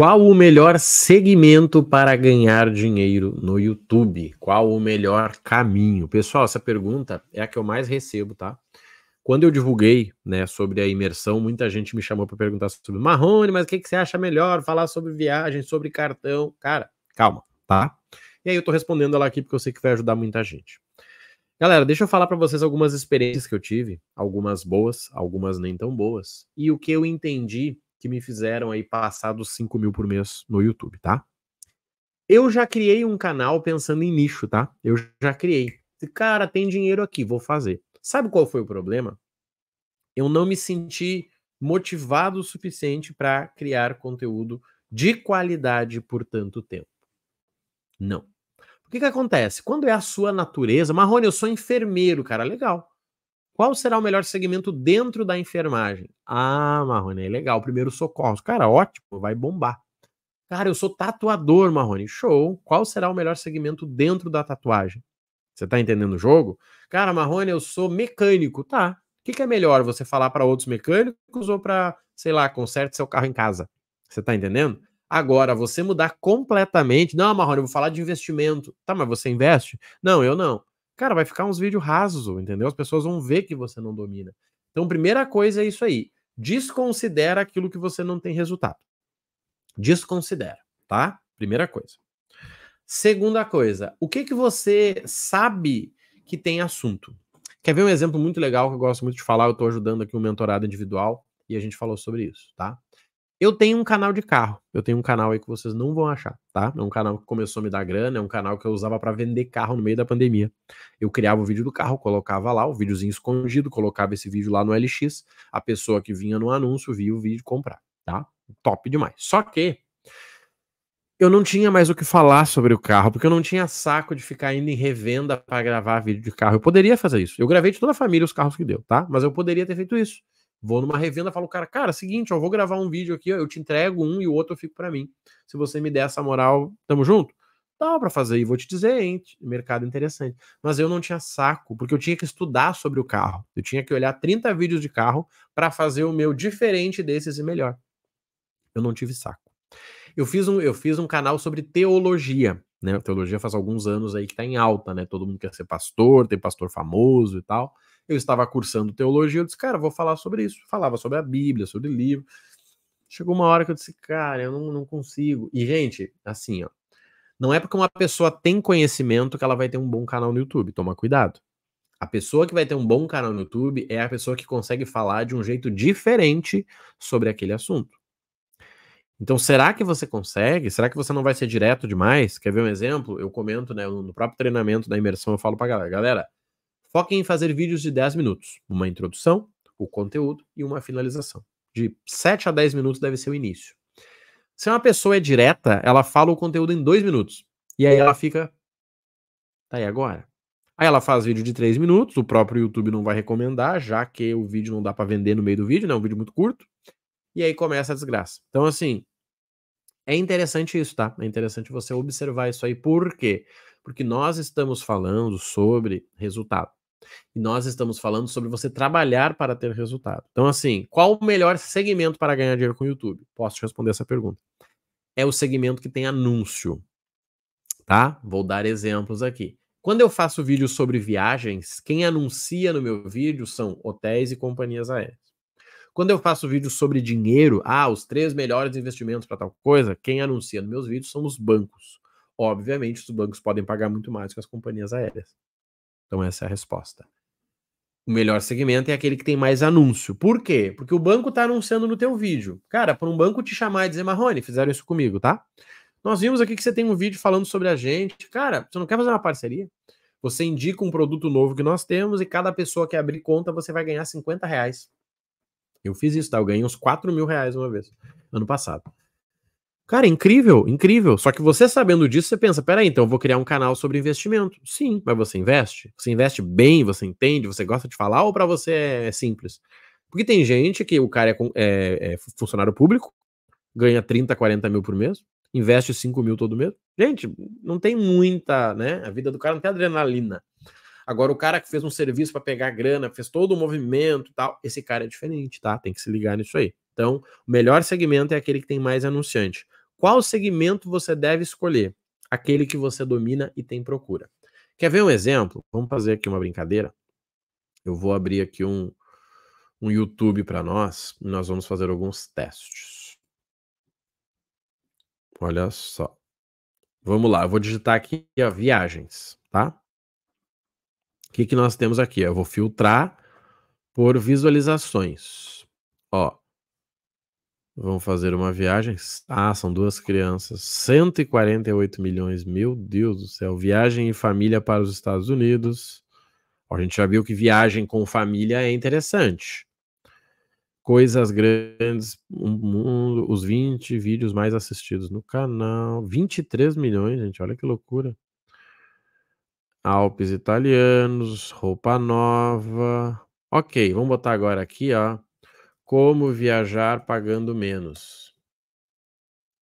Qual o melhor segmento para ganhar dinheiro no YouTube? Qual o melhor caminho? Pessoal, essa pergunta é a que eu mais recebo, tá? Quando eu divulguei, né, sobre a imersão, muita gente me chamou para perguntar sobre Marrone, mas o que, que você acha melhor? Falar sobre viagem, sobre cartão. Cara, calma, tá? E aí eu tô respondendo ela aqui porque eu sei que vai ajudar muita gente. Galera, deixa eu falar para vocês algumas experiências que eu tive, algumas boas, algumas nem tão boas, e o que eu entendi que me fizeram aí passar dos 5 mil por mês no YouTube, tá? Eu já criei um canal pensando em nicho, tá? Eu já criei. Cara, tem dinheiro aqui, vou fazer. Sabe qual foi o problema? Eu não me senti motivado o suficiente para criar conteúdo de qualidade por tanto tempo. Não. O que, que acontece? Quando é a sua natureza, Marrone, eu sou enfermeiro, cara, legal. Qual será o melhor segmento dentro da enfermagem? Ah, Marrone, é legal. Primeiro socorro, Cara, ótimo, vai bombar. Cara, eu sou tatuador, Marrone. Show. Qual será o melhor segmento dentro da tatuagem? Você tá entendendo o jogo? Cara, Marrone, eu sou mecânico. Tá. O que, que é melhor, você falar para outros mecânicos ou para, sei lá, conserte seu carro em casa? Você tá entendendo? Agora, você mudar completamente. Não, Marrone, eu vou falar de investimento. Tá, mas você investe? Não, eu não cara, vai ficar uns vídeos rasos, entendeu? As pessoas vão ver que você não domina. Então, primeira coisa é isso aí. Desconsidera aquilo que você não tem resultado. Desconsidera, tá? Primeira coisa. Segunda coisa, o que que você sabe que tem assunto? Quer ver um exemplo muito legal que eu gosto muito de falar? Eu estou ajudando aqui um mentorado individual e a gente falou sobre isso, tá? Eu tenho um canal de carro. Eu tenho um canal aí que vocês não vão achar, tá? É um canal que começou a me dar grana, é um canal que eu usava para vender carro no meio da pandemia. Eu criava o vídeo do carro, colocava lá o videozinho escondido, colocava esse vídeo lá no LX, a pessoa que vinha no anúncio via o vídeo comprar, tá? Top demais. Só que eu não tinha mais o que falar sobre o carro, porque eu não tinha saco de ficar indo em revenda para gravar vídeo de carro. Eu poderia fazer isso. Eu gravei de toda a família os carros que deu, tá? Mas eu poderia ter feito isso. Vou numa revenda, falo, cara, cara, é seguinte, ó, vou gravar um vídeo aqui, eu te entrego um e o outro eu fico para mim. Se você me der essa moral, tamo junto? Dá para fazer e vou te dizer, hein, mercado interessante. Mas eu não tinha saco, porque eu tinha que estudar sobre o carro. Eu tinha que olhar 30 vídeos de carro para fazer o meu diferente desses e melhor. Eu não tive saco. Eu fiz um, eu fiz um canal sobre teologia, né? Teologia faz alguns anos aí que tá em alta, né? Todo mundo quer ser pastor, tem pastor famoso e tal. Eu estava cursando teologia, eu disse, cara, vou falar sobre isso. Falava sobre a Bíblia, sobre livro. Chegou uma hora que eu disse, cara, eu não, não consigo. E, gente, assim, ó. Não é porque uma pessoa tem conhecimento que ela vai ter um bom canal no YouTube. Toma cuidado. A pessoa que vai ter um bom canal no YouTube é a pessoa que consegue falar de um jeito diferente sobre aquele assunto. Então, será que você consegue? Será que você não vai ser direto demais? Quer ver um exemplo? Eu comento, né, no próprio treinamento da imersão, eu falo pra galera, galera, Foquem em fazer vídeos de 10 minutos, uma introdução, o conteúdo e uma finalização. De 7 a 10 minutos deve ser o início. Se uma pessoa é direta, ela fala o conteúdo em 2 minutos. E aí ela fica. Tá aí agora. Aí ela faz vídeo de 3 minutos, o próprio YouTube não vai recomendar, já que o vídeo não dá para vender no meio do vídeo, né? É um vídeo muito curto. E aí começa a desgraça. Então, assim, é interessante isso, tá? É interessante você observar isso aí. Por quê? Porque nós estamos falando sobre resultado. E nós estamos falando sobre você trabalhar para ter resultado. Então, assim, qual o melhor segmento para ganhar dinheiro com o YouTube? Posso te responder essa pergunta. É o segmento que tem anúncio. Tá? Vou dar exemplos aqui. Quando eu faço vídeo sobre viagens, quem anuncia no meu vídeo são hotéis e companhias aéreas. Quando eu faço vídeo sobre dinheiro, ah, os três melhores investimentos para tal coisa, quem anuncia nos meus vídeos são os bancos. Obviamente, os bancos podem pagar muito mais que as companhias aéreas. Então, essa é a resposta. O melhor segmento é aquele que tem mais anúncio. Por quê? Porque o banco está anunciando no teu vídeo. Cara, para um banco te chamar e dizer, Marrone, fizeram isso comigo, tá? Nós vimos aqui que você tem um vídeo falando sobre a gente. Cara, você não quer fazer uma parceria? Você indica um produto novo que nós temos e cada pessoa que abrir conta, você vai ganhar 50 reais. Eu fiz isso, tá? Eu ganhei uns 4 mil reais uma vez, ano passado. Cara, incrível, incrível. Só que você sabendo disso, você pensa, peraí, então eu vou criar um canal sobre investimento. Sim, mas você investe? Você investe bem, você entende, você gosta de falar ou para você é, é simples? Porque tem gente que o cara é, é, é, funcionário público, ganha 30, 40 mil por mês, investe 5 mil todo mês. Gente, não tem muita, né? A vida do cara não tem adrenalina. Agora, o cara que fez um serviço para pegar grana, fez todo o movimento movimento tal, esse cara é diferente, tá? Tem que se ligar nisso aí. Então, o melhor segmento é aquele que tem mais anunciante. Qual segmento você deve escolher? Aquele que você domina e tem procura. Quer ver um exemplo? Vamos fazer aqui uma brincadeira. Eu vou abrir aqui um, um YouTube para nós e nós vamos fazer alguns testes. Olha só. Vamos lá, eu vou digitar aqui ó, viagens, tá? O que, que nós temos aqui? Eu vou filtrar por visualizações. Ó, vão fazer uma viagem. Ah, são duas crianças. 148 milhões, meu Deus do céu. Viagem e família para os Estados Unidos. A gente já viu que viagem com família é interessante. Coisas grandes, um, os 20 vídeos mais assistidos no canal. 23 milhões, gente, olha que loucura. Alpes italianos, roupa nova. Ok, vamos botar agora aqui, ó como viajar pagando menos.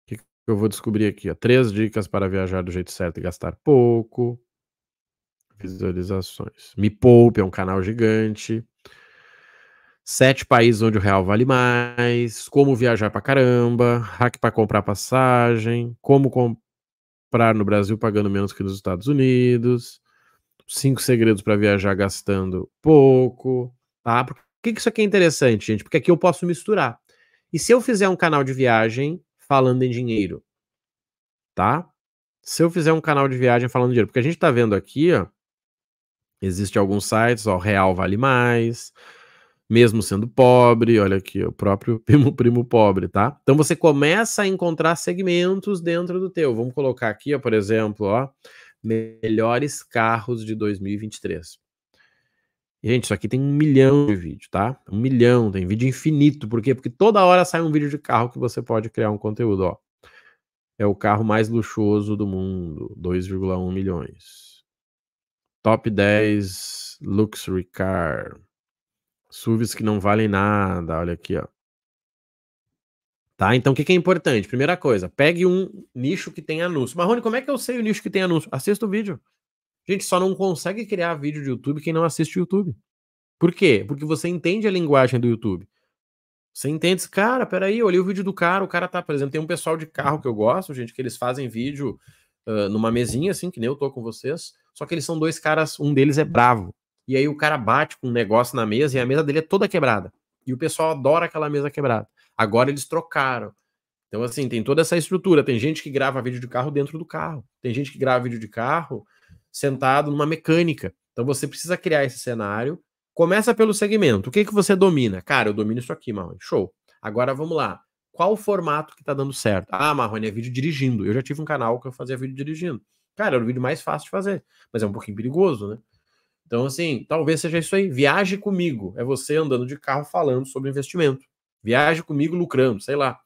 O que, eu vou descobrir aqui? Ó? Três dicas para viajar do jeito certo e gastar pouco. Visualizações. Me Poupe é um canal gigante. Sete países onde o real vale mais. Como viajar pra caramba. Hack para comprar passagem. Como comprar no Brasil pagando menos que nos Estados Unidos. Cinco segredos para viajar gastando pouco. Tá? Porque que, que isso aqui é interessante, gente? Porque aqui eu posso misturar. E se eu fizer um canal de viagem falando em dinheiro, tá? Se eu fizer um canal de viagem falando em dinheiro, porque a gente tá vendo aqui, ó, existe alguns sites, ó, real vale mais, mesmo sendo pobre, olha aqui, o próprio primo primo pobre, tá? Então você começa a encontrar segmentos dentro do teu. Vamos colocar aqui, ó, por exemplo, ó, melhores carros de 2023. Gente, isso aqui tem um milhão de vídeo, tá? Um milhão, tem vídeo infinito. Por quê? Porque toda hora sai um vídeo de carro que você pode criar um conteúdo, ó. É o carro mais luxuoso do mundo, 2,1 milhões. Top 10 luxury car. SUVs que não valem nada, olha aqui, ó. Tá? Então, o que, que, é importante? Primeira coisa, pegue um nicho que tem anúncio. Marrone, como é que eu sei o nicho que tem anúncio? Assista o vídeo. Gente, só não consegue criar vídeo de YouTube quem não assiste YouTube. Por quê? Porque você entende a linguagem do YouTube. Você entende, cara, peraí, eu olhei o vídeo do cara, o cara tá, por exemplo, tem um pessoal de carro que eu gosto, gente, que eles fazem vídeo uh, numa mesinha, assim, que nem eu tô com vocês, só que eles são dois caras, um deles é bravo. E aí o cara bate com um negócio na mesa e a mesa dele é toda quebrada. E o pessoal adora aquela mesa quebrada. Agora eles trocaram. Então, assim, tem toda essa estrutura. Tem gente que grava vídeo de carro dentro do carro. Tem gente que grava vídeo de carro sentado numa mecânica. Então você precisa criar esse cenário. Começa pelo segmento. O que, que você domina? Cara, eu domino isso aqui, Marrone. Show. Agora vamos lá. Qual o formato que tá dando certo? Ah, Marrone, é vídeo dirigindo. Eu já tive um canal que eu fazia vídeo dirigindo. Cara, era o vídeo mais fácil de fazer, mas é um pouquinho perigoso, né? Então, assim, talvez seja isso aí. Viaje comigo. É você andando de carro falando sobre investimento. Viaje comigo lucrando, sei lá.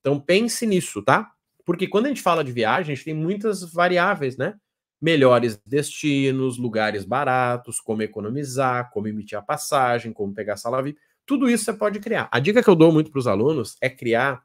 Então pense nisso, tá? Porque quando a gente fala de viagem, a gente tem muitas variáveis, né? melhores destinos, lugares baratos, como economizar, como emitir a passagem, como pegar a sala VIP. Tudo isso você pode criar. A dica que eu dou muito para os alunos é criar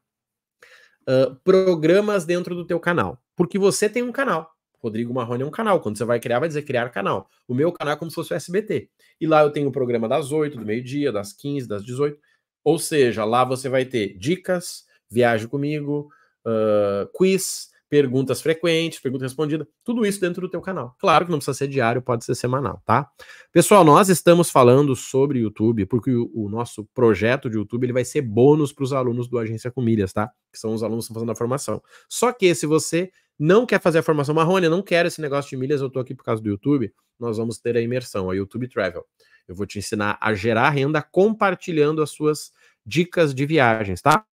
uh, programas dentro do teu canal, porque você tem um canal. Rodrigo Marrone é um canal. Quando você vai criar, vai dizer criar canal. O meu canal é como se fosse o SBT. E lá eu tenho o programa das 8, do meio-dia, das 15, das 18. Ou seja, lá você vai ter dicas, viagem comigo, uh, quiz, perguntas frequentes, pergunta respondida, tudo isso dentro do teu canal. Claro que não precisa ser diário, pode ser semanal, tá? Pessoal, nós estamos falando sobre YouTube, porque o, o nosso projeto de YouTube ele vai ser bônus para os alunos do Agência com Milhas, tá? Que são os alunos que estão fazendo a formação. Só que se você não quer fazer a formação marrone, não quero esse negócio de milhas, eu tô aqui por causa do YouTube, nós vamos ter a imersão, a YouTube Travel. Eu vou te ensinar a gerar renda compartilhando as suas dicas de viagens, tá?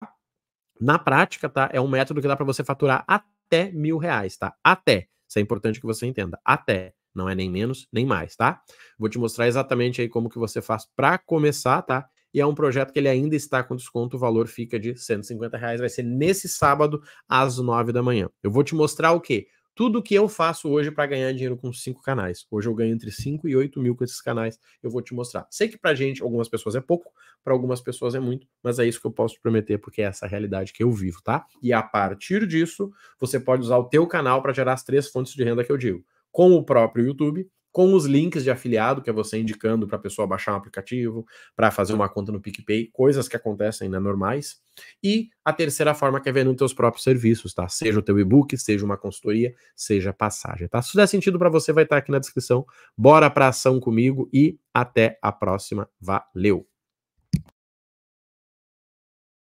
Na prática, tá? É um método que dá para você faturar até até mil reais, tá? Até. Isso é importante que você entenda. Até. Não é nem menos, nem mais, tá? Vou te mostrar exatamente aí como que você faz para começar, tá? E é um projeto que ele ainda está com desconto, o valor fica de 150 reais, vai ser nesse sábado às 9 da manhã. Eu vou te mostrar o quê? tudo que eu faço hoje para ganhar dinheiro com cinco canais. Hoje eu ganho entre 5 e 8 mil com esses canais. Eu vou te mostrar. Sei que para gente, algumas pessoas é pouco, para algumas pessoas é muito, mas é isso que eu posso te prometer, porque é essa realidade que eu vivo, tá? E a partir disso, você pode usar o teu canal para gerar as três fontes de renda que eu digo. Com o próprio YouTube, com os links de afiliado, que é você indicando para a pessoa baixar um aplicativo, para fazer uma conta no PicPay, coisas que acontecem, né, normais. E a terceira forma que é vendo teus próprios serviços, tá? Seja o teu e-book, seja uma consultoria, seja passagem, tá? Se der sentido para você, vai estar tá aqui na descrição. Bora para ação comigo e até a próxima. Valeu.